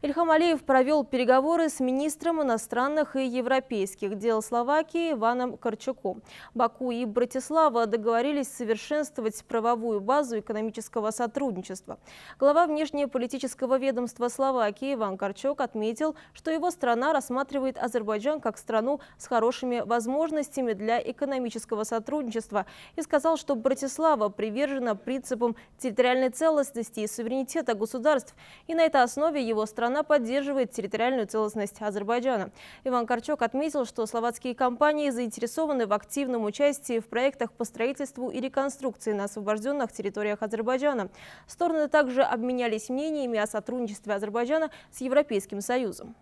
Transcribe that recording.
Ильхам Алиев провел переговоры с министром иностранных и европейских дел Словакии Иваном Корчуком. Баку и Братислава договорились совершенствовать правовую базу экономического сотрудничества. Глава внешнеполитического ведомства Словакии Иван Корчук отметил, что его страна рассматривает Азербайджан как страну с хорошими возможностями для экономического сотрудничества и сказал, что Братислава привержена принципам территориальной целостности и суверенитета государств, и на этой основе его страна страна поддерживает территориальную целостность Азербайджана. Иван Корчок отметил, что словацкие компании заинтересованы в активном участии в проектах по строительству и реконструкции на освобожденных территориях Азербайджана. Стороны также обменялись мнениями о сотрудничестве Азербайджана с Европейским Союзом.